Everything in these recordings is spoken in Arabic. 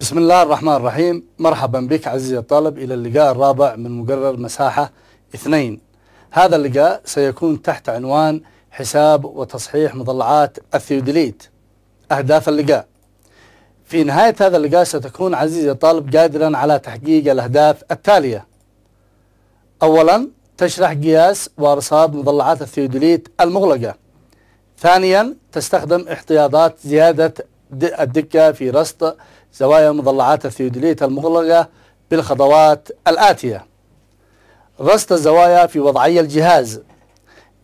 بسم الله الرحمن الرحيم مرحبا بك عزيزي الطالب إلى اللقاء الرابع من مقرر مساحة اثنين هذا اللقاء سيكون تحت عنوان حساب وتصحيح مضلعات الثيودليت أهداف اللقاء في نهاية هذا اللقاء ستكون عزيزي الطالب قادرا على تحقيق الأهداف التالية أولا تشرح قياس وأرصاد مضلعات الثيودليت المغلقة ثانيا تستخدم احتياطات زيادة الدكة في رصد زوايا مضلعات الثيودوليت المغلقة بالخطوات الآتية رصد الزوايا في وضعية الجهاز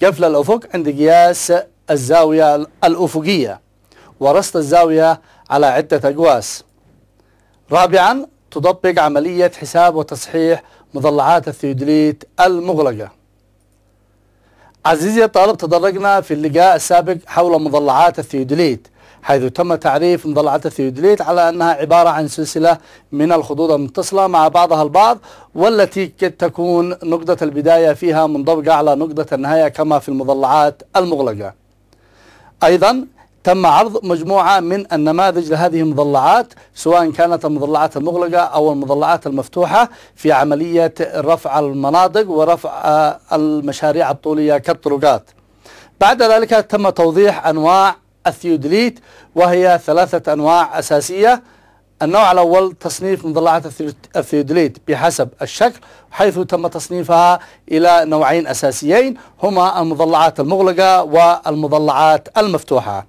قفل الأفق عند قياس الزاوية الأفقية ورصد الزاوية على عدة أقواس رابعا تطبق عملية حساب وتصحيح مضلعات الثيودليت المغلقة عزيزي الطالب تدرجنا في اللقاء السابق حول مضلعات الثيودليت حيث تم تعريف مضلعة الثيودليت على أنها عبارة عن سلسلة من الخطوط المتصلة مع بعضها البعض والتي قد تكون نقطة البداية فيها منضبطة على نقطة النهاية كما في المضلعات المغلقة أيضا تم عرض مجموعة من النماذج لهذه المضلعات سواء كانت المضلعات المغلقة أو المضلعات المفتوحة في عملية رفع المناطق ورفع آه، المشاريع الطولية كالطرقات بعد ذلك تم توضيح أنواع الثيودليت وهي ثلاثة أنواع أساسية النوع الأول تصنيف مضلعات الثيودليت بحسب الشكل حيث تم تصنيفها إلى نوعين أساسيين هما المضلعات المغلقة والمضلعات المفتوحة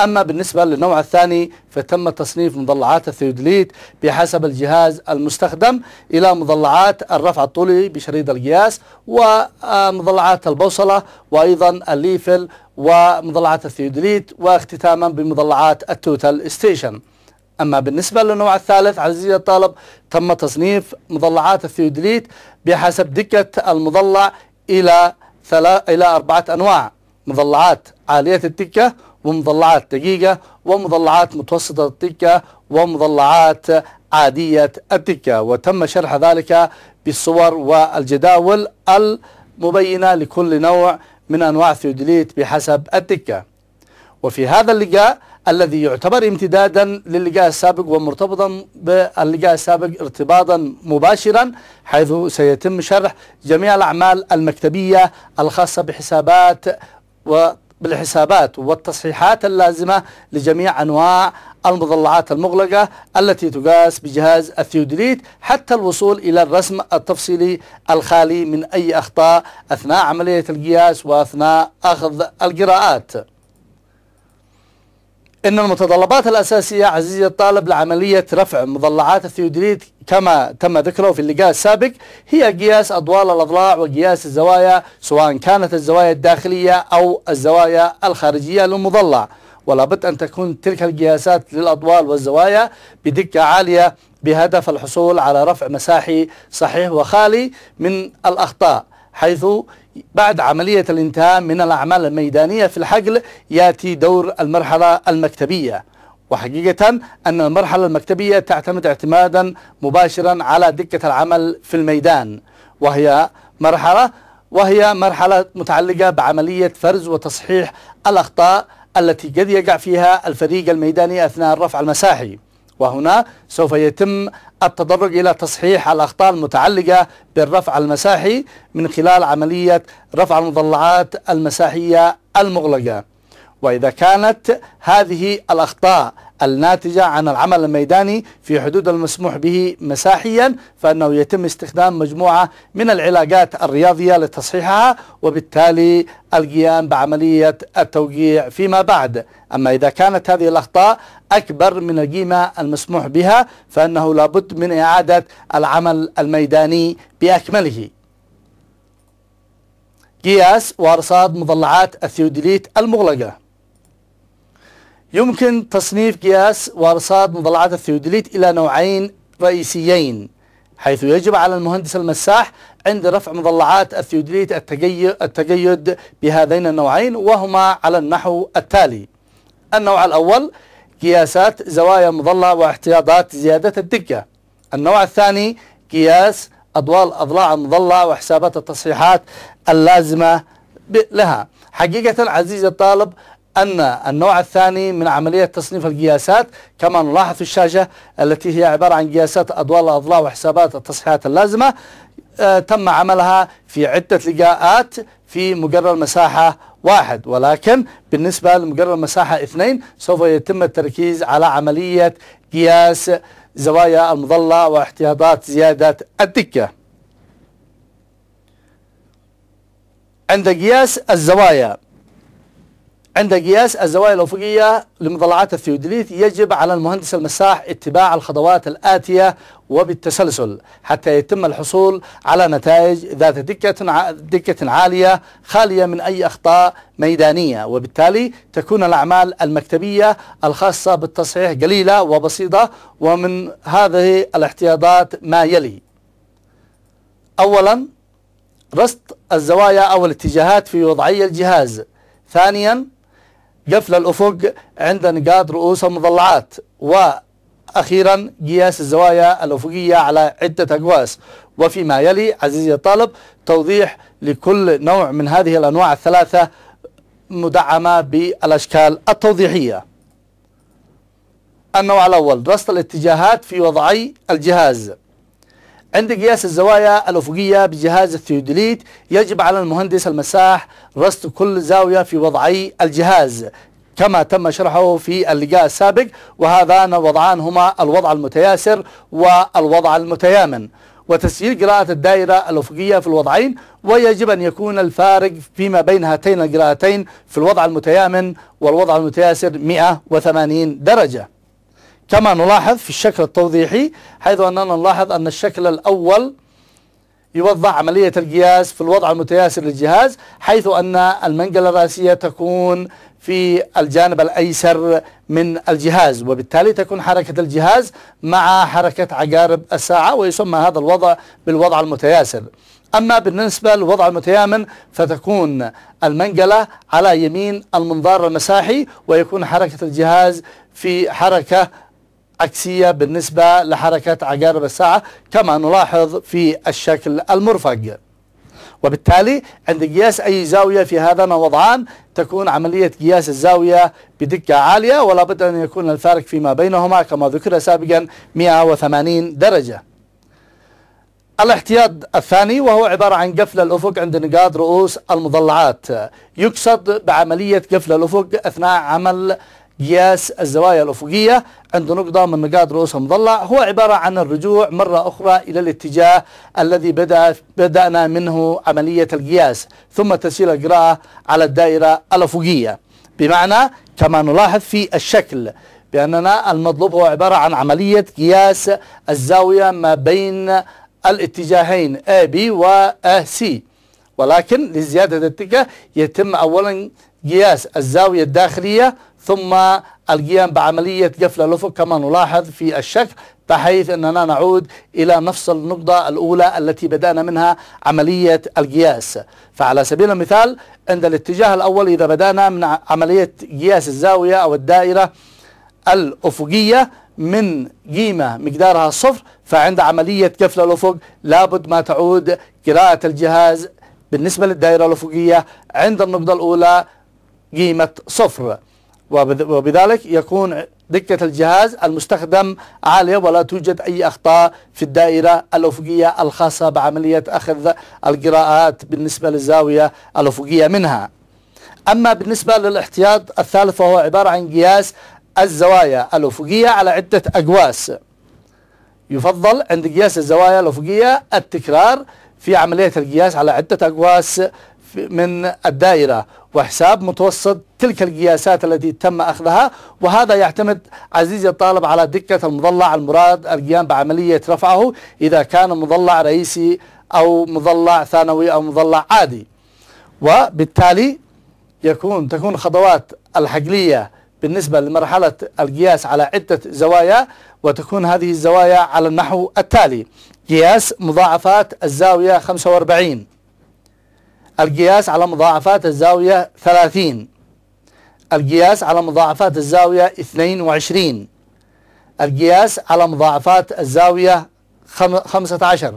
أما بالنسبة للنوع الثاني فتم تصنيف مضلعات الثيودليت بحسب الجهاز المستخدم إلى مضلعات الرفع الطولي بشريط القياس ومضلعات آه، البوصلة وأيضا الليفل ومضلعات الثيودليت واختتاما بمضلعات التوتال ستيشن أما بالنسبة للنوع الثالث عزيزي الطالب تم تصنيف مضلعات الثيودليت بحسب دكة المضلع إلى إلى أربعة أنواع مضلعات عالية الدكة ومضلعات دقيقة ومضلعات متوسطة الدقة ومضلعات عادية الدقة وتم شرح ذلك بالصور والجداول المبينة لكل نوع من أنواع الثيودليت بحسب الدقة وفي هذا اللقاء الذي يعتبر امتدادا للقاء السابق ومرتبطا باللقاء السابق ارتباطا مباشرا حيث سيتم شرح جميع الأعمال المكتبية الخاصة بحسابات و بالحسابات والتصحيحات اللازمة لجميع أنواع المضلعات المغلقة التي تقاس بجهاز الثيودريت حتى الوصول إلى الرسم التفصيلي الخالي من أي أخطاء أثناء عملية القياس وأثناء أخذ القراءات أن المتطلبات الأساسية عزيزي الطالب لعملية رفع مضلعات الثيودريت كما تم ذكره في اللقاء السابق هي قياس أضوال الأضلاع وقياس الزوايا سواء كانت الزوايا الداخلية أو الزوايا الخارجية للمضلع ولا بد أن تكون تلك القياسات للأضوال والزوايا بدقة عالية بهدف الحصول على رفع مساحي صحيح وخالي من الأخطاء حيث بعد عملية الانتهاء من الأعمال الميدانية في الحقل يأتي دور المرحلة المكتبية وحقيقة أن المرحلة المكتبية تعتمد اعتمادا مباشرا على دقة العمل في الميدان وهي مرحلة وهي مرحلة متعلقة بعملية فرز وتصحيح الأخطاء التي قد يقع فيها الفريق الميداني أثناء الرفع المساحي وهنا سوف يتم التدرج إلى تصحيح الأخطاء المتعلقة بالرفع المساحي من خلال عملية رفع المضلعات المساحية المغلقة وإذا كانت هذه الأخطاء الناتجة عن العمل الميداني في حدود المسموح به مساحيا فأنه يتم استخدام مجموعة من العلاجات الرياضية لتصحيحها وبالتالي القيام بعملية التوقيع فيما بعد أما إذا كانت هذه الأخطاء أكبر من القيمة المسموح بها فأنه لابد من إعادة العمل الميداني بأكمله قياس وارصاد مضلعات الثيوديليت المغلقة يمكن تصنيف قياس وارصاد مضلعات الثيودليت إلى نوعين رئيسيين حيث يجب على المهندس المساح عند رفع مضلعات الثيودليت التقيد بهذين النوعين وهما على النحو التالي النوع الأول قياسات زوايا مضلع واحتياطات زيادة الدقة النوع الثاني قياس أضوال أضلاع المضلع وحسابات التصحيحات اللازمة لها حقيقة عزيزي الطالب أن النوع الثاني من عملية تصنيف القياسات كما نلاحظ في الشاشة التي هي عبارة عن قياسات أدوار الأضلاع وحسابات التصحيحات اللازمة آه، تم عملها في عدة لقاءات في مجرد مساحة واحد ولكن بالنسبة لمجرد مساحة اثنين سوف يتم التركيز على عملية قياس زوايا المظلة واحتياطات زيادة الدكة عند قياس الزوايا عند قياس الزوايا الأفقية لمضلعات الثيودليت يجب على المهندس المساح اتباع الخطوات الآتية وبالتسلسل حتى يتم الحصول على نتائج ذات دقة دكه عالية خالية من أي أخطاء ميدانية وبالتالي تكون الأعمال المكتبية الخاصة بالتصحيح قليلة وبسيطة ومن هذه الاحتياطات ما يلي أولا رصد الزوايا أو الاتجاهات في وضعية الجهاز ثانيا قفل الأفق عند نقاط رؤوس المضلعات وأخيرا قياس الزوايا الأفقية على عدة أقواس وفيما يلي عزيزي الطالب توضيح لكل نوع من هذه الأنواع الثلاثة مدعمة بالأشكال التوضيحية النوع الأول درست الاتجاهات في وضعي الجهاز عند قياس الزوايا الأفقية بجهاز الثيودليت يجب على المهندس المساح رصد كل زاوية في وضعي الجهاز كما تم شرحه في اللقاء السابق وهذان الوضعان هما الوضع المتياسر والوضع المتيامن وتسجيل قراءة الدائرة الأفقية في الوضعين ويجب أن يكون الفارق فيما بين هاتين القراءتين في الوضع المتيامن والوضع المتياسر 180 درجة كما نلاحظ في الشكل التوضيحي حيث أننا نلاحظ أن الشكل الأول يوضح عملية القياس في الوضع المتياسر للجهاز حيث أن المنقلة الرأسية تكون في الجانب الأيسر من الجهاز وبالتالي تكون حركة الجهاز مع حركة عقارب الساعة ويسمى هذا الوضع بالوضع المتياسر أما بالنسبة للوضع المتيامن فتكون المنقلة على يمين المنظار المساحي ويكون حركة الجهاز في حركة عكسية بالنسبة لحركة عقارب الساعة كما نلاحظ في الشكل المرفق وبالتالي عند قياس أي زاوية في هذان الوضعان تكون عملية قياس الزاوية بدقة عالية ولا بد أن يكون الفارق فيما بينهما كما ذكر سابقا 180 درجة الاحتياط الثاني وهو عبارة عن قفل الأفق عند نقاط رؤوس المضلعات يقصد بعملية قفل الأفق أثناء عمل قياس الزوايا الأفقية عند نقطة من نقاط رؤوس المظلة هو عبارة عن الرجوع مرة أخرى إلى الاتجاه الذي بدأ بدأنا منه عملية القياس ثم تسير القراءة على الدائرة الأفقية بمعنى كما نلاحظ في الشكل بأننا المطلوب هو عبارة عن عملية قياس الزاوية ما بين الاتجاهين AB و AC ولكن لزيادة الدقة يتم أولا قياس الزاوية الداخلية ثم القيام بعملية قفل الأفق كما نلاحظ في الشكل بحيث أننا نعود إلى نفس النقطة الأولى التي بدأنا منها عملية القياس فعلى سبيل المثال عند الاتجاه الأول إذا بدأنا من عملية قياس الزاوية أو الدائرة الأفقية من قيمة مقدارها صفر فعند عملية قفل الأفق لابد ما تعود قراءة الجهاز بالنسبة للدائرة الأفقية عند النقطة الأولى قيمة صفر وبذلك يكون دقة الجهاز المستخدم عالية ولا توجد أي أخطاء في الدائرة الأفقية الخاصة بعملية أخذ القراءات بالنسبة للزاوية الأفقية منها أما بالنسبة للاحتياط الثالث فهو عبارة عن قياس الزوايا الأفقية على عدة أقواس يفضل عند قياس الزوايا الأفقية التكرار في عملية القياس على عدة أقواس من الدائرة وحساب متوسط تلك القياسات التي تم أخذها وهذا يعتمد عزيزي الطالب على دقة المضلع المراد القيام بعملية رفعه إذا كان مضلع رئيسي أو مضلع ثانوي أو مضلع عادي وبالتالي يكون تكون خطوات الحقلية بالنسبة لمرحلة القياس على عدة زوايا وتكون هذه الزوايا على النحو التالي قياس مضاعفات الزاوية 45 القياس على مضاعفات الزاوية 30 القياس على مضاعفات الزاوية 22 القياس على مضاعفات الزاوية 15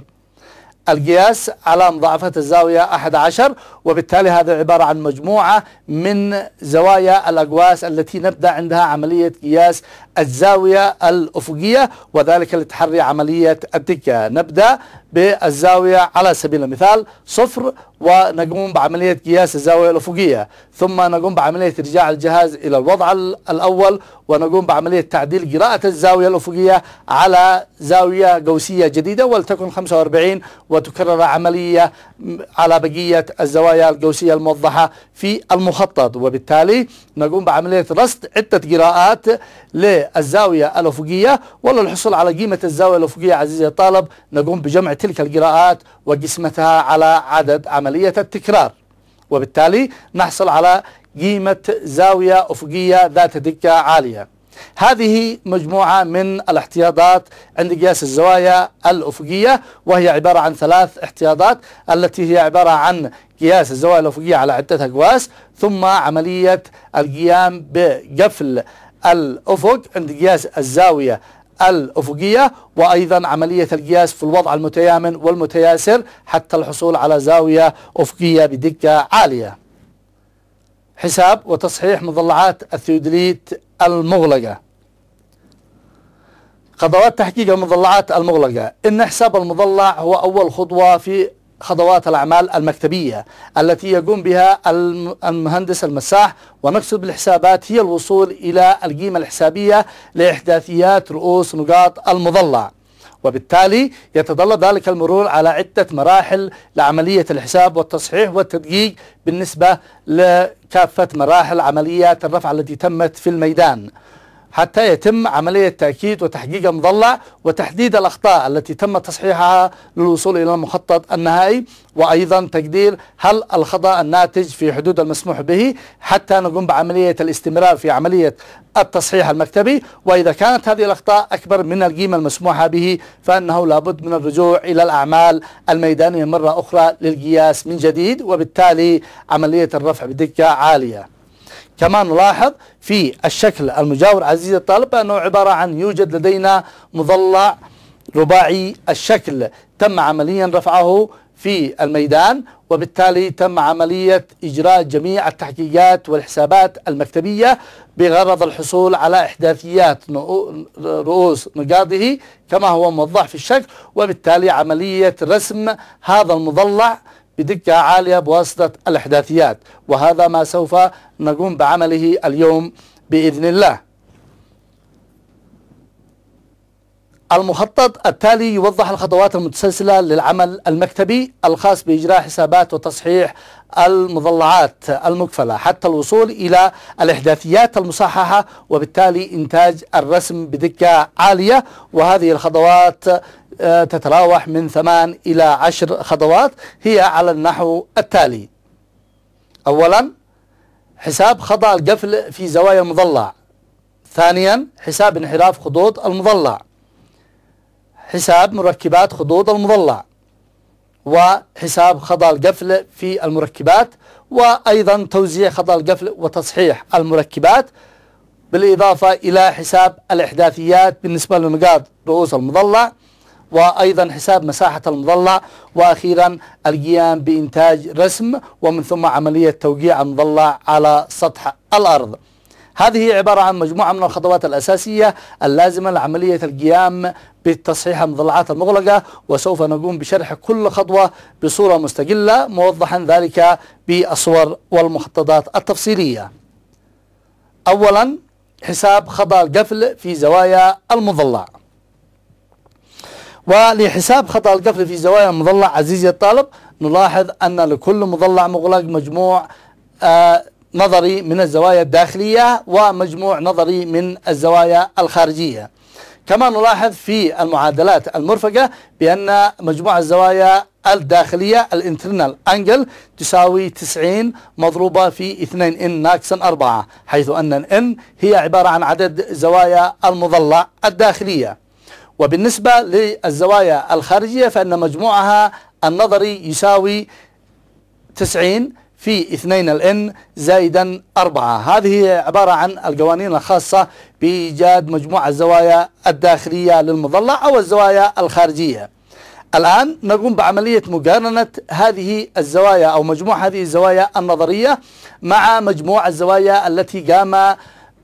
القياس على مضاعفات الزاوية 11 وبالتالي هذا عبارة عن مجموعة من زوايا الأقواس التي نبدأ عندها عملية قياس الزاوية الأفقية وذلك لتحري عملية التكة نبدأ بالزاوية على سبيل المثال صفر ونقوم بعملية قياس الزاوية الأفقية ثم نقوم بعملية إرجاع الجهاز إلى الوضع الأول ونقوم بعملية تعديل قراءة الزاوية الأفقية على زاوية قوسية جديدة ولتكن 45 وتكرر عملية على بقية الزوايا القوسية الموضحة في المخطط وبالتالي نقوم بعملية رصد عدة قراءات للزاوية الأفقية ولا الحصول على قيمة الزاوية الأفقية عزيزي الطالب نقوم بجمع تلك القراءات وقسمتها على عدد عملية التكرار وبالتالي نحصل على قيمة زاوية أفقية ذات دقة عالية هذه مجموعة من الاحتياطات عند قياس الزوايا الأفقية وهي عبارة عن ثلاث احتياطات التي هي عبارة عن قياس الزوايا الأفقية على عدة أقواس ثم عملية القيام بقفل الأفق عند قياس الزاوية الأفقية وأيضا عملية القياس في الوضع المتيامن والمتياسر حتى الحصول على زاوية أفقية بدقة عالية حساب وتصحيح مضلعات الثيودليت المغلقة خطوات تحقيق المضلعات المغلقة إن حساب المضلع هو أول خطوة في خطوات الأعمال المكتبية التي يقوم بها المهندس المساح ونقصد بالحسابات هي الوصول إلى القيمة الحسابية لإحداثيات رؤوس نقاط المظلة وبالتالي يتطلب ذلك المرور على عدة مراحل لعملية الحساب والتصحيح والتدقيق بالنسبة لكافة مراحل عمليات الرفع التي تمت في الميدان حتى يتم عملية تأكيد وتحقيق مضلع وتحديد الأخطاء التي تم تصحيحها للوصول إلى المخطط النهائي وأيضا تقدير هل الخطأ الناتج في حدود المسموح به حتى نقوم بعملية الاستمرار في عملية التصحيح المكتبي وإذا كانت هذه الأخطاء أكبر من القيمة المسموحة به فأنه لابد من الرجوع إلى الأعمال الميدانية مرة أخرى للقياس من جديد وبالتالي عملية الرفع بدقة عالية كما نلاحظ في الشكل المجاور عزيزي الطالب أنه عبارة عن يوجد لدينا مضلع رباعي الشكل تم عمليا رفعه في الميدان وبالتالي تم عملية إجراء جميع التحقيقات والحسابات المكتبية بغرض الحصول على إحداثيات رؤوس نقاضه كما هو موضح في الشكل وبالتالي عملية رسم هذا المضلع بدقة عالية بواسطة الإحداثيات وهذا ما سوف نقوم بعمله اليوم بإذن الله المخطط التالي يوضح الخطوات المتسلسلة للعمل المكتبي الخاص بإجراء حسابات وتصحيح المضلعات المكفلة حتى الوصول إلى الإحداثيات المصححة وبالتالي إنتاج الرسم بدقة عالية وهذه الخطوات آه، تتراوح من ثمان إلى عشر خطوات هي على النحو التالي أولا حساب خطأ القفل في زوايا المضلع ثانيا حساب انحراف خطوط المضلع حساب مركبات خطوط المضلع وحساب خطأ القفل في المركبات وأيضا توزيع خطأ القفل وتصحيح المركبات بالإضافة إلى حساب الإحداثيات بالنسبة لنقاط رؤوس المضلع وأيضا حساب مساحة المضلع وأخيرا القيام بإنتاج رسم ومن ثم عملية توقيع المضلع على سطح الأرض هذه عبارة عن مجموعة من الخطوات الأساسية اللازمة لعملية القيام بتصحيح مضلعات المغلقة وسوف نقوم بشرح كل خطوة بصورة مستقلة موضحا ذلك بالصور والمخططات التفصيلية أولا حساب خطأ القفل في زوايا المضلع ولحساب خطأ القفل في زوايا المضلع عزيزي الطالب نلاحظ أن لكل مضلع مغلق مجموع آه، نظري من الزوايا الداخلية ومجموع نظري من الزوايا الخارجية كما نلاحظ في المعادلات المرفقة بأن مجموع الزوايا الداخلية الانترنال انجل تساوي 90 مضروبة في 2 ان ناقصا 4 حيث أن ان هي عبارة عن عدد زوايا المضلع الداخلية وبالنسبة للزوايا الخارجية فإن مجموعها النظري يساوي 90 في 2 الان زائدا 4 هذه عبارة عن القوانين الخاصة بإيجاد مجموع الزوايا الداخلية للمظلة أو الزوايا الخارجية الآن نقوم بعملية مقارنة هذه الزوايا أو مجموع هذه الزوايا النظرية مع مجموع الزوايا التي قام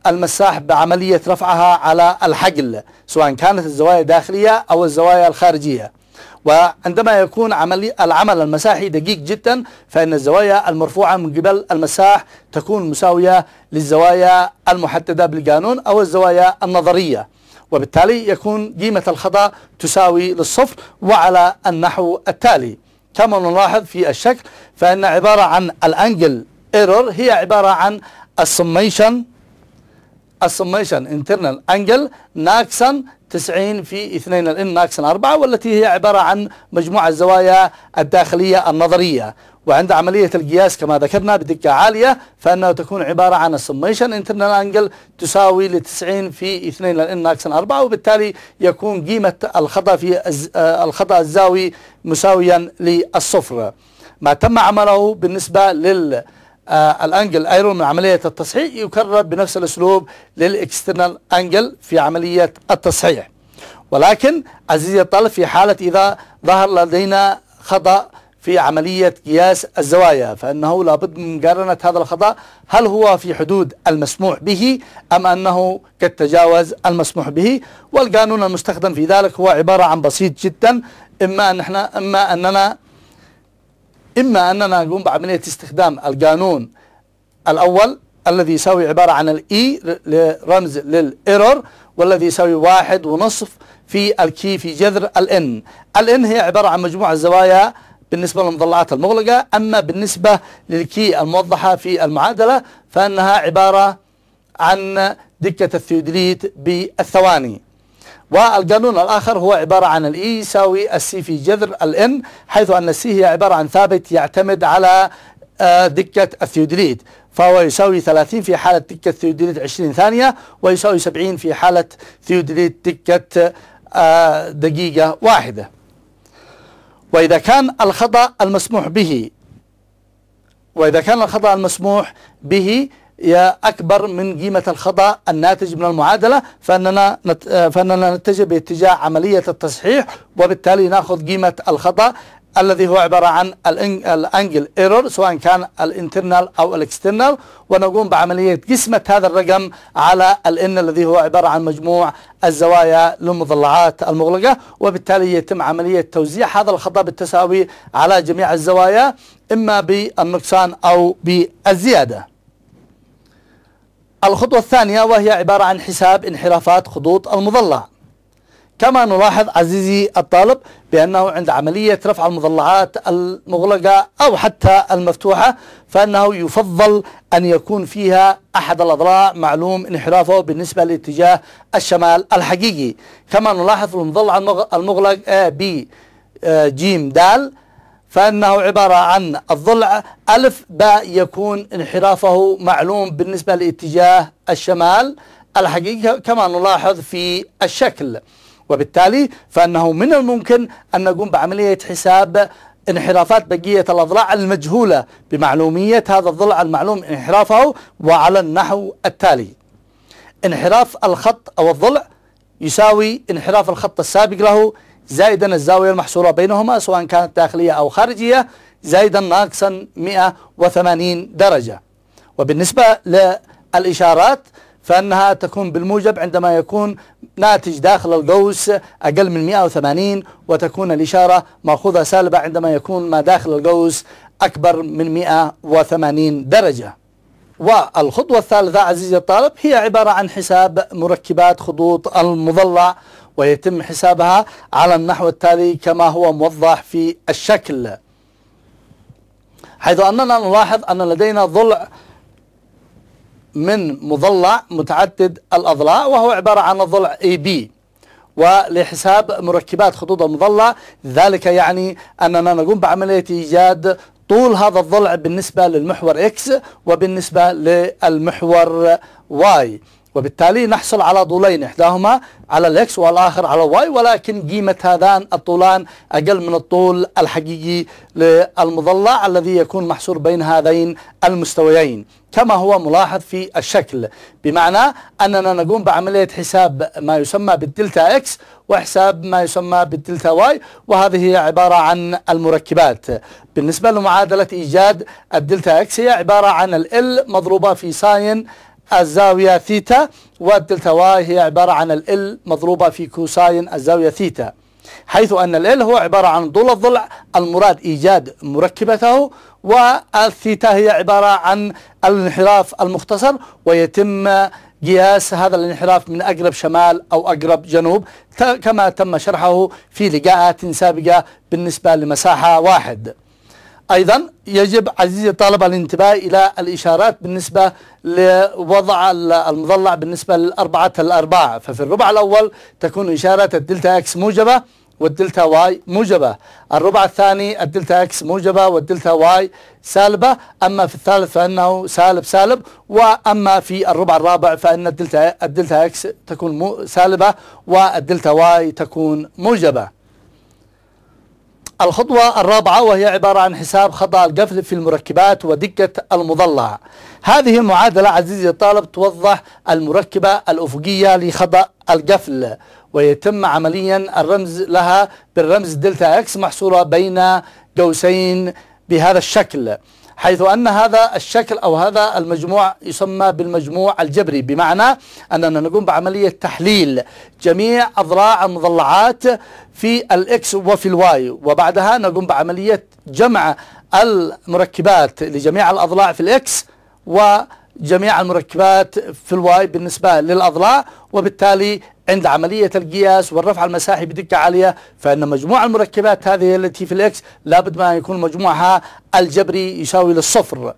المساح بعملية رفعها على الحقل سواء كانت الزوايا الداخلية أو الزوايا الخارجية وعندما يكون عملي العمل المساحي دقيق جدا فإن الزوايا المرفوعة من قبل المساح تكون مساوية للزوايا المحددة بالقانون أو الزوايا النظرية وبالتالي يكون قيمة الخطأ تساوي للصفر وعلى النحو التالي كما نلاحظ في الشكل فإن عبارة عن الأنجل ايرور هي عبارة عن السميشن السميشن انترنال انجل ناقصا 90 في 2 الان ناقص 4 والتي هي عبارة عن مجموعه الزوايا الداخلية النظرية وعند عملية القياس كما ذكرنا بدقة عالية فأنه تكون عبارة عن السميشن انترنال انجل تساوي ل 90 في 2 لان ناقص 4 وبالتالي يكون قيمة الخطأ في آه، الخطأ الزاوي مساويا للصفر ما تم عمله بالنسبة لل آه الانجل ايرون من عملية التصحيح يكرر بنفس الاسلوب للاكسترنال انجل في عملية التصحيح ولكن عزيزي الطالب في حالة اذا ظهر لدينا خطأ في عملية قياس الزوايا فانه لابد من مقارنة هذا الخطأ هل هو في حدود المسموح به ام انه قد تجاوز المسموح به والقانون المستخدم في ذلك هو عبارة عن بسيط جدا اما ان احنا اما اننا إما أننا نقوم بعملية استخدام القانون الأول الذي يساوي عبارة عن الإي e رمز للإيرور والذي يساوي واحد ونصف في الكي في جذر الإن الإن هي عبارة عن مجموعة زوايا بالنسبة للمضلعات المغلقة أما بالنسبة للكي الموضحة في المعادلة فأنها عبارة عن دكة الثيودليت بالثواني والقانون الآخر هو عبارة عن الإي يساوي السي في جذر الإن حيث أن السي هي عبارة عن ثابت يعتمد على آه، دكة الثيودليد فهو يساوي 30 في حالة دكة ثيودليد 20 ثانية ويساوي 70 في حالة ثيودليد دكة آه، دقيقة واحدة وإذا كان الخطأ المسموح به وإذا كان الخطأ المسموح به أكبر من قيمة الخطأ الناتج من المعادلة فأننا نت... فأننا نتجه باتجاه عملية التصحيح وبالتالي نأخذ قيمة الخطأ الذي هو عبارة عن الانجل ايرور سواء كان الانترنال او الاكسترنال ونقوم بعملية قسمة هذا الرقم على الان الذي هو عبارة عن مجموع الزوايا للمضلعات المغلقة وبالتالي يتم عملية توزيع هذا الخطأ بالتساوي على جميع الزوايا اما بالنقصان او بالزيادة الخطوة الثانية وهي عبارة عن حساب انحرافات خطوط المظلة كما نلاحظ عزيزي الطالب بأنه عند عملية رفع المظلعات المغلقة أو حتى المفتوحة فأنه يفضل أن يكون فيها أحد الأضلاع معلوم انحرافه بالنسبة لاتجاه الشمال الحقيقي كما نلاحظ المظلع المغلق ب آه، ج دال فأنه عبارة عن الضلع ألف باء يكون انحرافه معلوم بالنسبة لاتجاه الشمال الحقيقة كما نلاحظ في الشكل وبالتالي فأنه من الممكن أن نقوم بعملية حساب انحرافات بقية الأضلاع المجهولة بمعلومية هذا الضلع المعلوم انحرافه وعلى النحو التالي انحراف الخط أو الضلع يساوي انحراف الخط السابق له زائدا الزاوية المحصورة بينهما سواء كانت داخلية أو خارجية زائدا ناقصا 180 درجة وبالنسبة للإشارات فأنها تكون بالموجب عندما يكون ناتج داخل القوس أقل من 180 وتكون الإشارة مأخوذة سالبة عندما يكون ما داخل القوس أكبر من 180 درجة والخطوة الثالثة عزيزي الطالب هي عبارة عن حساب مركبات خطوط المظلة ويتم حسابها على النحو التالي كما هو موضح في الشكل حيث أننا نلاحظ أن لدينا ضلع من مضلع متعدد الأضلاع وهو عبارة عن الضلع AB ولحساب مركبات خطوط المضلع ذلك يعني أننا نقوم بعملية إيجاد طول هذا الضلع بالنسبة للمحور X وبالنسبة للمحور Y وبالتالي نحصل على طولين إحداهما على الإكس والآخر على الواي ولكن قيمة هذان الطولان أقل من الطول الحقيقي للمضلع الذي يكون محصور بين هذين المستويين كما هو ملاحظ في الشكل بمعنى أننا نقوم بعملية حساب ما يسمى بالدلتا إكس وحساب ما يسمى بالدلتا واي وهذه هي عبارة عن المركبات بالنسبة لمعادلة إيجاد الدلتا إكس هي عبارة عن ال مضروبة في ساين الزاوية ثيتا والدلتا واي هي عبارة عن ال مضروبة في كوساين الزاوية ثيتا حيث أن ال هو عبارة عن ضلع الضلع المراد إيجاد مركبته والثيتا هي عبارة عن الانحراف المختصر ويتم قياس هذا الانحراف من أقرب شمال أو أقرب جنوب كما تم شرحه في لقاءات سابقة بالنسبة لمساحة واحد أيضا يجب عزيزي الطالب الانتباه إلى الإشارات بالنسبة لوضع المضلع بالنسبة للأربعة الأربعة ففي الربع الأول تكون إشارة الدلتا إكس موجبة والدلتا واي موجبة الربع الثاني الدلتا اكس موجبة والدلتا واي سالبة أما في الثالث فإنه سالب سالب وأما في الربع الرابع فإن الدلتا, الدلتا اكس تكون سالبة والدلتا واي تكون موجبة الخطوة الرابعة وهي عبارة عن حساب خطأ القفل في المركبات ودقة المضلع هذه المعادلة عزيزي الطالب توضح المركبة الأفقية لخطأ القفل ويتم عمليا الرمز لها بالرمز دلتا اكس محصورة بين قوسين بهذا الشكل حيث أن هذا الشكل أو هذا المجموع يسمى بالمجموع الجبري بمعنى أننا نقوم بعملية تحليل جميع أضلاع المضلعات في الإكس وفي الواي وبعدها نقوم بعملية جمع المركبات لجميع الأضلاع في الإكس وجميع المركبات في الواي بالنسبة للأضلاع وبالتالي عند عملية القياس والرفع المساحي بدقة عالية فإن مجموع المركبات هذه التي في الإكس لابد ما يكون مجموعها الجبري يساوي للصفر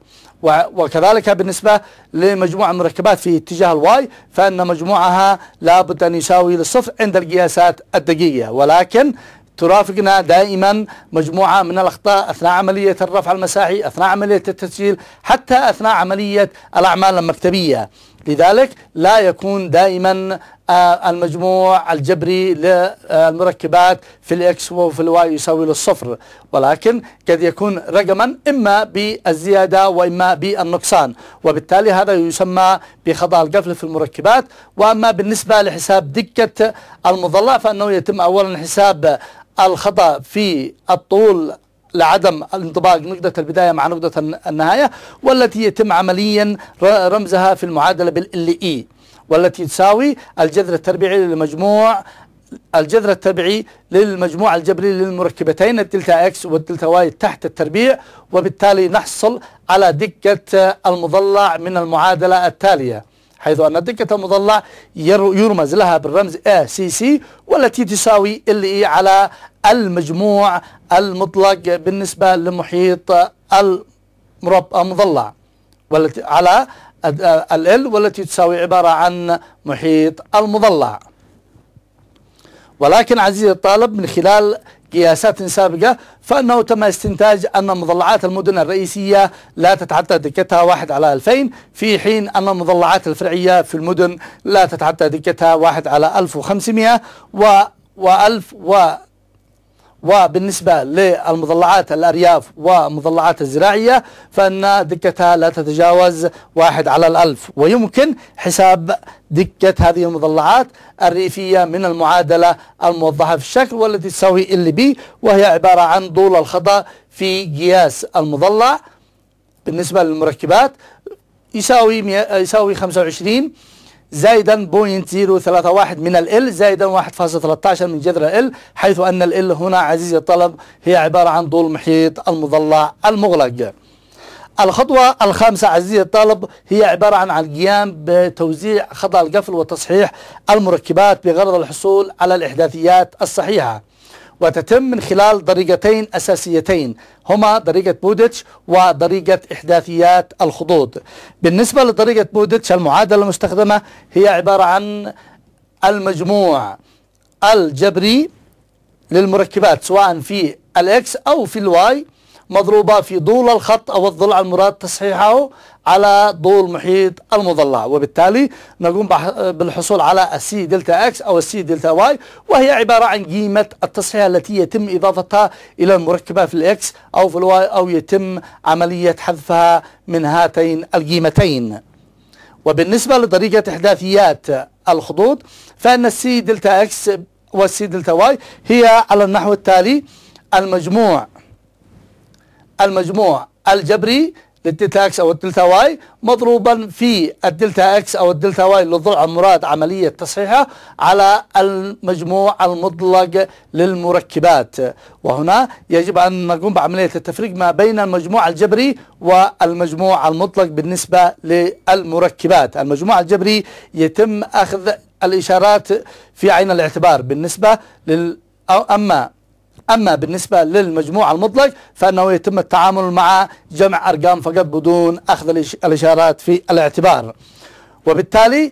وكذلك بالنسبة لمجموع المركبات في اتجاه الواي فإن مجموعها لابد أن يساوي للصفر عند القياسات الدقيقة ولكن ترافقنا دائما مجموعة من الأخطاء أثناء عملية الرفع المساحي أثناء عملية التسجيل حتى أثناء عملية الأعمال المكتبية لذلك لا يكون دائما آه، المجموع الجبري للمركبات في الاكس وفي الواي يساوي للصفر ولكن قد يكون رقما اما بالزياده واما بالنقصان وبالتالي هذا يسمى بخطا القفل في المركبات واما بالنسبه لحساب دقه المظله فانه يتم اولا حساب الخطا في الطول لعدم انطباق نقطة البداية مع نقطة النهاية والتي يتم عمليا رمزها في المعادلة بالإل إي والتي تساوي الجذر التربيعي للمجموع الجذر التربيعي للمجموع الجبري للمركبتين الدلتا اكس والدلتا واي تحت التربيع وبالتالي نحصل على دقة المضلع من المعادلة التالية حيث أن الدكة المضلع يرمز لها بالرمز ACC والتي تساوي LE على المجموع المطلق بالنسبة لمحيط المضلع والتي على ال والتي تساوي عبارة عن محيط المضلع ولكن عزيزي الطالب من خلال قياسات سابقة فأنه تم استنتاج أن مضلعات المدن الرئيسية لا تتعدى دقتها واحد على ألفين في حين أن المضلعات الفرعية في المدن لا تتعدى دقتها واحد على 1500 وخمسمائة و وبالنسبة للمضلعات الأرياف ومضلعات الزراعية فإن دكتها لا تتجاوز واحد على الألف ويمكن حساب دكة هذه المضلعات الريفية من المعادلة الموضحة في الشكل والتي تساوي ال بي وهي عبارة عن طول الخطأ في قياس المضلع بالنسبة للمركبات يساوي يساوي 25 زائدا 031 من ال زائدا 1.13 من جذر ال حيث أن ال هنا عزيزي الطلب هي عبارة عن ضوء محيط المضلع المغلق الخطوة الخامسة عزيزي الطالب هي عبارة عن القيام بتوزيع خطأ القفل وتصحيح المركبات بغرض الحصول على الإحداثيات الصحيحة وتتم من خلال طريقتين أساسيتين هما طريقة بوديتش وطريقة إحداثيات الخطوط بالنسبة لطريقة بوديتش المعادلة المستخدمة هي عبارة عن المجموع الجبري للمركبات سواء في الاكس أو في الواي مضروبة في طول الخط أو الضلع المراد تصحيحه على طول محيط المضلع وبالتالي نقوم بالحصول على السي دلتا اكس او السي دلتا واي وهي عبارة عن قيمة التصحيح التي يتم اضافتها الى المركبة في الاكس او في الواي او يتم عملية حذفها من هاتين القيمتين وبالنسبة لطريقة احداثيات الخطوط فان السي دلتا اكس والسي دلتا واي هي على النحو التالي المجموع المجموع الجبري للدلتا اكس او الدلتا واي مضروبا في الدلتا اكس او الدلتا واي للضلع المراد عمليه تصحيحه على المجموع المطلق للمركبات وهنا يجب ان نقوم بعمليه التفريق ما بين المجموع الجبري والمجموع المطلق بالنسبه للمركبات المجموع الجبري يتم اخذ الاشارات في عين الاعتبار بالنسبه لل أو أما أما بالنسبة للمجموع المطلق فأنه يتم التعامل مع جمع أرقام فقط بدون أخذ الإشارات في الاعتبار وبالتالي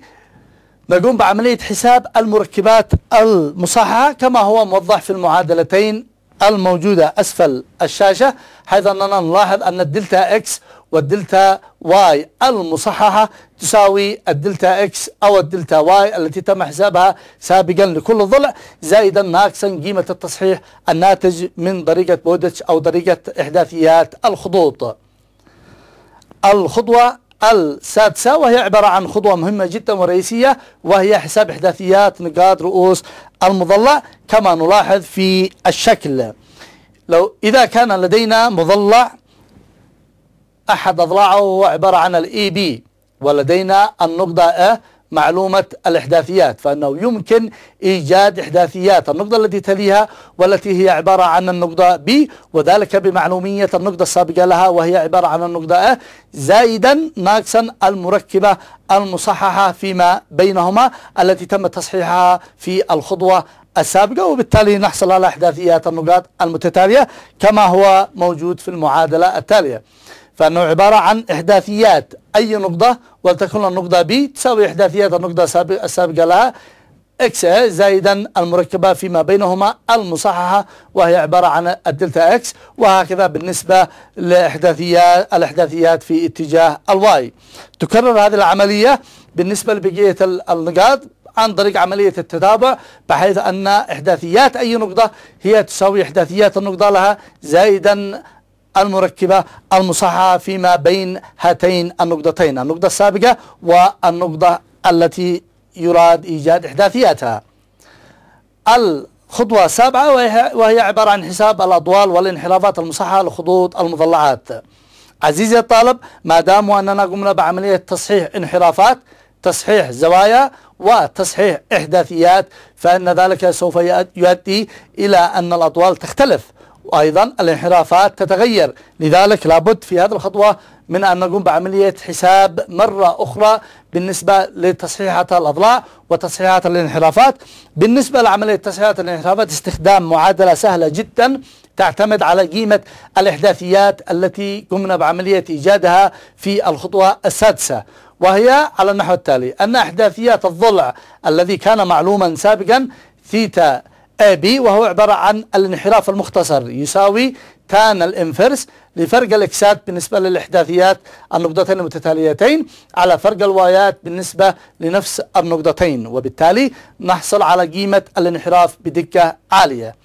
نقوم بعملية حساب المركبات المصححة كما هو موضح في المعادلتين الموجودة أسفل الشاشة حيث أننا نلاحظ أن الدلتا إكس والدلتا واي المصححة تساوي الدلتا اكس أو الدلتا واي التي تم حسابها سابقا لكل ضلع زائدا ناقصا قيمة التصحيح الناتج من طريقة بودتش أو طريقة إحداثيات الخطوط الخطوة السادسة وهي عبارة عن خطوة مهمة جدا ورئيسية وهي حساب إحداثيات نقاط رؤوس المظلة كما نلاحظ في الشكل لو إذا كان لدينا مظلة أحد أضلاعه هو عبارة عن الإي بي e ولدينا النقطة أه معلومة الإحداثيات فأنه يمكن إيجاد إحداثيات النقطة التي تليها والتي هي عبارة عن النقطة B وذلك بمعلومية النقطة السابقة لها وهي عبارة عن النقطة A زائدا ناقصا المركبة المصححة فيما بينهما التي تم تصحيحها في الخطوة السابقة وبالتالي نحصل على إحداثيات النقاط المتتالية كما هو موجود في المعادلة التالية فأنه عبارة عن إحداثيات أي نقطة ولتكن النقطة B تساوي إحداثيات النقطة السابقة لها اكس زائدا المركبة فيما بينهما المصححة وهي عبارة عن الدلتا اكس وهكذا بالنسبة لإحداثيات الإحداثيات في اتجاه الواي تكرر هذه العملية بالنسبة لبقية النقاط عن طريق عملية التتابع بحيث أن إحداثيات أي نقطة هي تساوي إحداثيات النقطة لها زائدا المركبة المصححة فيما بين هاتين النقطتين النقطة السابقة والنقطة التي يراد إيجاد إحداثياتها الخطوة السابعة وهي عبارة عن حساب الأضوال والانحرافات المصححة لخطوط المضلعات عزيزي الطالب ما دام أننا قمنا بعملية تصحيح انحرافات تصحيح زوايا وتصحيح إحداثيات فإن ذلك سوف يؤدي إلى أن الأطوال تختلف وأيضا الانحرافات تتغير لذلك لابد في هذه الخطوة من أن نقوم بعملية حساب مرة أخرى بالنسبة لتصحيحات الأضلاع وتصحيحات الانحرافات بالنسبة لعملية تصحيحات الانحرافات استخدام معادلة سهلة جدا تعتمد على قيمة الإحداثيات التي قمنا بعملية إيجادها في الخطوة السادسة وهي على النحو التالي أن إحداثيات الضلع الذي كان معلوما سابقا ثيتا AB وهو عبارة عن الانحراف المختصر يساوي تان الانفرس لفرق الاكسات بالنسبة للإحداثيات النقطتين المتتاليتين على فرق الوايات بالنسبة لنفس النقطتين وبالتالي نحصل على قيمة الانحراف بدقة عالية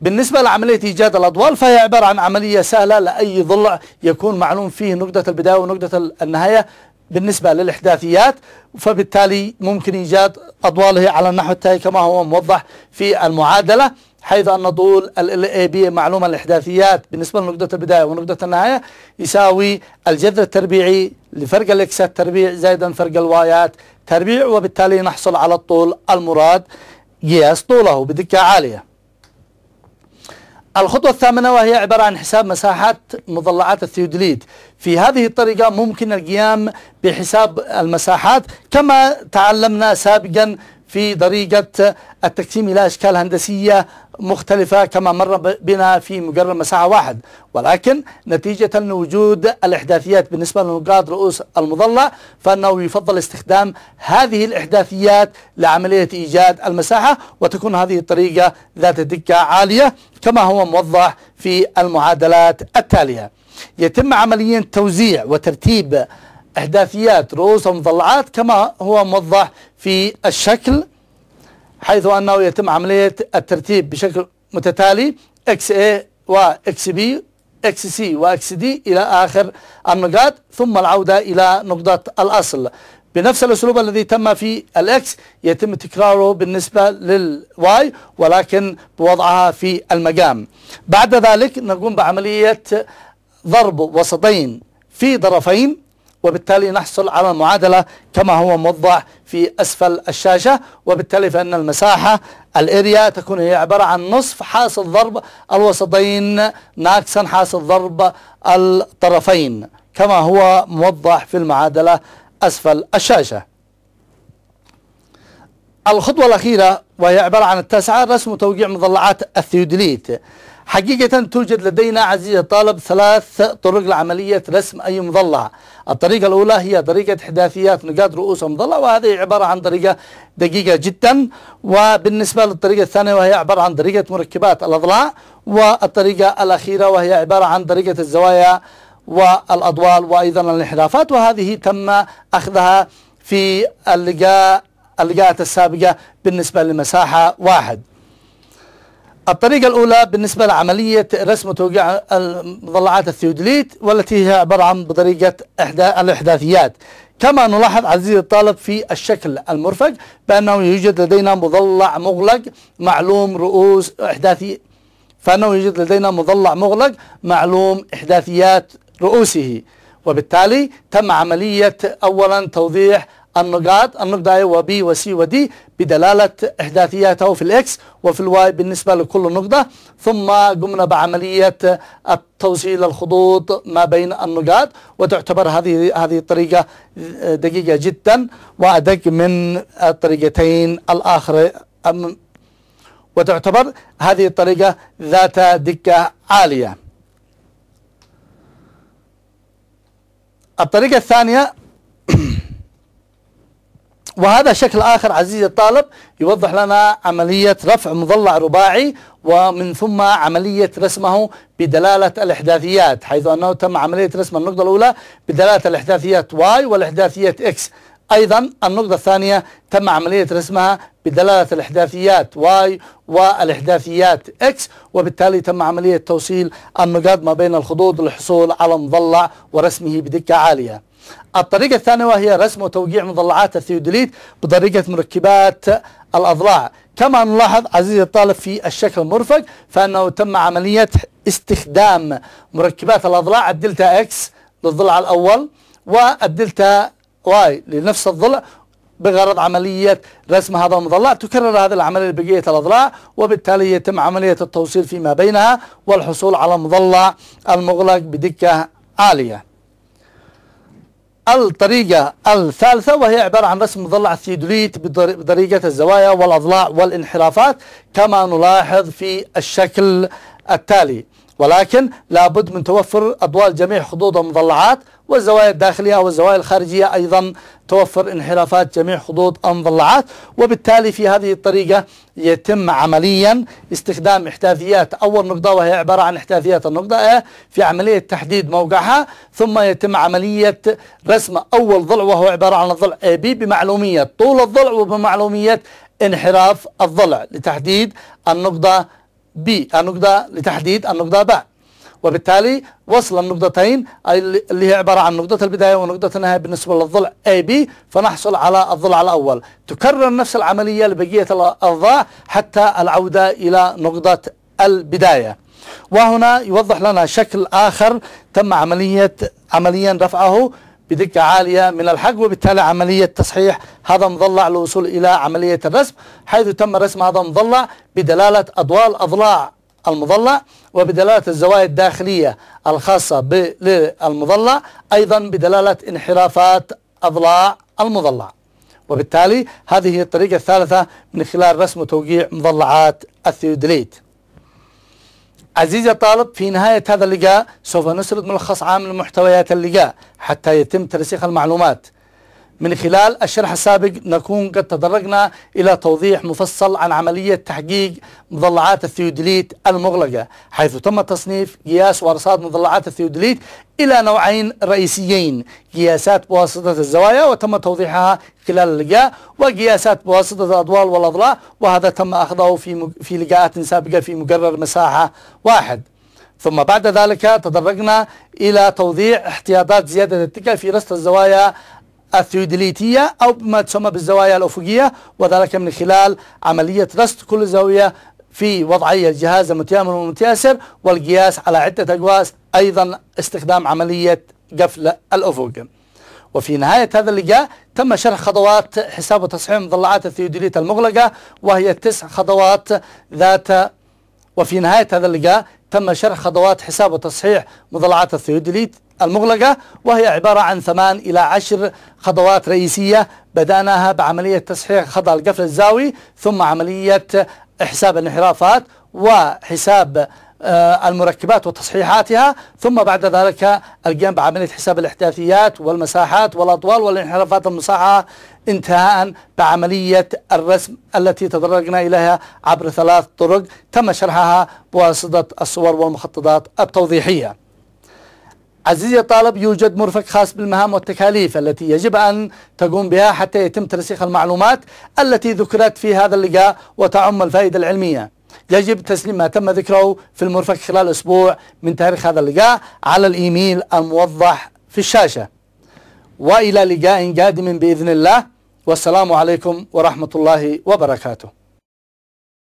بالنسبة لعملية إيجاد الأضوال فهي عبارة عن عملية سهلة لأي ضلع يكون معلوم فيه نقطة البداية ونقطة النهاية بالنسبة للإحداثيات فبالتالي ممكن إيجاد أضواله على النحو التالي كما هو موضح في المعادلة حيث أن طول الـ AB معلومة الإحداثيات بالنسبة لنقطة البداية ونقطة النهاية يساوي الجذر التربيعي لفرق الإكسات تربيع زائدا فرق الوايات تربيع وبالتالي نحصل على الطول المراد قياس طوله بدقة عالية الخطوة الثامنة وهي عبارة عن حساب مساحات مضلعات الثيودليت في هذه الطريقة ممكن القيام بحساب المساحات كما تعلمنا سابقا في ضريقة التقسيم إلى أشكال هندسية مختلفة كما مر بنا في مجرد مساحة واحد ولكن نتيجة لوجود الإحداثيات بالنسبة لنقاط رؤوس المظلة فأنه يفضل استخدام هذه الإحداثيات لعملية إيجاد المساحة وتكون هذه الطريقة ذات دقة عالية كما هو موضح في المعادلات التالية يتم عمليا توزيع وترتيب أهدافيات رؤوس المضلعات كما هو موضح في الشكل حيث أنه يتم عملية الترتيب بشكل متتالي XA و إكس XC و دي إلى آخر النقاط ثم العودة إلى نقطة الأصل بنفس الأسلوب الذي تم في الإكس يتم تكراره بالنسبة للواي ولكن بوضعها في المقام بعد ذلك نقوم بعملية ضرب وسطين في طرفين وبالتالي نحصل على المعادلة كما هو موضح في أسفل الشاشة وبالتالي فإن المساحة الاريا تكون هي عبارة عن نصف حاصل ضرب الوسطين ناقصا حاصل ضرب الطرفين كما هو موضح في المعادلة أسفل الشاشة الخطوة الأخيرة وهي عبارة عن التاسعة رسم توقيع مضلعات الثيودليت حقيقة توجد لدينا عزيزي الطالب ثلاث طرق لعملية رسم أي مضلع الطريقة الأولى هي طريقة إحداثيات نقاط رؤوس المظلة وهذه عبارة عن طريقة دقيقة جدا وبالنسبة للطريقة الثانية وهي عبارة عن طريقة مركبات الأضلاع والطريقة الأخيرة وهي عبارة عن طريقة الزوايا والأضوال وأيضا الانحرافات وهذه تم أخذها في اللقاء اللقاءات السابقة بالنسبة لمساحة واحد الطريقة الأولى بالنسبة لعملية رسم وتوقيع المضلعات الثيودليت والتي هي عبارة عن بطريقة إحداث الإحداثيات كما نلاحظ عزيزي الطالب في الشكل المرفق بأنه يوجد لدينا مضلع مغلق معلوم رؤوس إحداثي فأنه يوجد لدينا مضلع مغلق معلوم إحداثيات رؤوسه وبالتالي تم عملية أولا توضيح النقاط النقطة وبي وسي ودي بدلالة إحداثياته في الإكس وفي الواي بالنسبة لكل نقطة ثم قمنا بعملية التوصيل الخطوط ما بين النقاط وتعتبر هذه هذه الطريقة دقيقة جدا وأدق من الطريقتين الاخرى وتعتبر هذه الطريقة ذات دقة عالية الطريقة الثانية وهذا شكل آخر عزيزي الطالب يوضح لنا عملية رفع مضلع رباعي ومن ثم عملية رسمه بدلالة الإحداثيات حيث أنه تم عملية رسم النقطة الأولى بدلالة الإحداثيات Y والإحداثيات X أيضا النقطة الثانية تم عملية رسمها بدلالة الإحداثيات Y والإحداثيات X وبالتالي تم عملية توصيل النقاط ما بين الخطوط للحصول على مضلع ورسمه بدقة عالية الطريقة الثانية وهي رسم وتوقيع مضلعات الثيودوليت بطريقة مركبات الأضلاع كما نلاحظ عزيزي الطالب في الشكل المرفق فأنه تم عملية استخدام مركبات الأضلاع الدلتا إكس للضلع الأول والدلتا واي لنفس الضلع بغرض عملية رسم هذا المضلع تكرر هذه العملية لبقية الأضلاع وبالتالي يتم عملية التوصيل فيما بينها والحصول على المضلع المغلق بدقة عالية الطريقة الثالثة وهي عبارة عن رسم مضلع الثيودوليت بطريقة الزوايا والأضلاع والانحرافات كما نلاحظ في الشكل التالي ولكن لابد من توفر أضواء جميع خطوط المضلعات والزوايا الداخلية والزوايا الخارجية أيضا توفر انحرافات جميع خطوط المضلعات وبالتالي في هذه الطريقة يتم عمليا استخدام احتاثيات أول نقطة وهي عبارة عن احتاثيات النقطة في عملية تحديد موقعها ثم يتم عملية رسم أول ضلع وهو عبارة عن الضلع AB بمعلومية طول الضلع وبمعلومية انحراف الضلع لتحديد النقطة B النقطة لتحديد النقطة B وبالتالي وصل النقطتين اللي هي عبارة عن نقطة البداية ونقطة النهاية بالنسبة للضلع AB فنحصل على الضلع الأول تكرر نفس العملية لبقية الأضلاع حتى العودة إلى نقطة البداية وهنا يوضح لنا شكل آخر تم عملية عمليا رفعه بدقة عالية من الحجم وبالتالي عملية تصحيح هذا مضلع للوصول إلى عملية الرسم حيث تم رسم هذا مضلع بدلالة أضوال أضلاع المظلة وبدلالة الزوايا الداخلية الخاصة للمظلة أيضا بدلالة انحرافات أضلاع المظلة وبالتالي هذه هي الطريقة الثالثة من خلال رسم وتوقيع مظلعات الثيودليت عزيزي الطالب في نهاية هذا اللقاء سوف نسرد ملخص عام لمحتويات اللقاء حتى يتم ترسيخ المعلومات من خلال الشرح السابق نكون قد تدرجنا إلى توضيح مفصل عن عملية تحقيق مضلعات الثيودليت المغلقة حيث تم تصنيف قياس وأرصاد مضلعات الثيودليت إلى نوعين رئيسيين قياسات بواسطة الزوايا وتم توضيحها خلال اللقاء وقياسات بواسطة الأضوال والأضلاع وهذا تم أخذه في في لقاءات سابقة في مقرر مساحة واحد ثم بعد ذلك تدرجنا إلى توضيح احتياطات زيادة الثقل في رصد الزوايا الثيودليتية أو ما تسمى بالزوايا الأفقية وذلك من خلال عملية رصد كل زاوية في وضعية الجهاز المتيامن والمتياسر والقياس على عدة أقواس أيضا استخدام عملية قفل الأفق وفي نهاية هذا اللقاء تم شرح خطوات حساب وتصحيح مضلعات الثيودوليت المغلقة وهي تسع خطوات ذات وفي نهاية هذا اللقاء تم شرح خطوات حساب وتصحيح مضلعات الثيودوليت المغلقة وهي عبارة عن ثمان إلى عشر خطوات رئيسية بدأناها بعملية تصحيح خطأ القفل الزاوي ثم عملية حساب الانحرافات وحساب آه، المركبات وتصحيحاتها ثم بعد ذلك القيام بعملية حساب الاحداثيات والمساحات والأطوال والانحرافات المصححة انتهاء بعملية الرسم التي تطرقنا إليها عبر ثلاث طرق تم شرحها بواسطة الصور والمخططات التوضيحية عزيزي الطالب طالب يوجد مرفق خاص بالمهام والتكاليف التي يجب أن تقوم بها حتى يتم ترسيخ المعلومات التي ذكرت في هذا اللقاء وتعم الفائدة العلمية يجب تسليم ما تم ذكره في المرفق خلال أسبوع من تاريخ هذا اللقاء على الإيميل الموضح في الشاشة وإلى لقاء قادم بإذن الله والسلام عليكم ورحمة الله وبركاته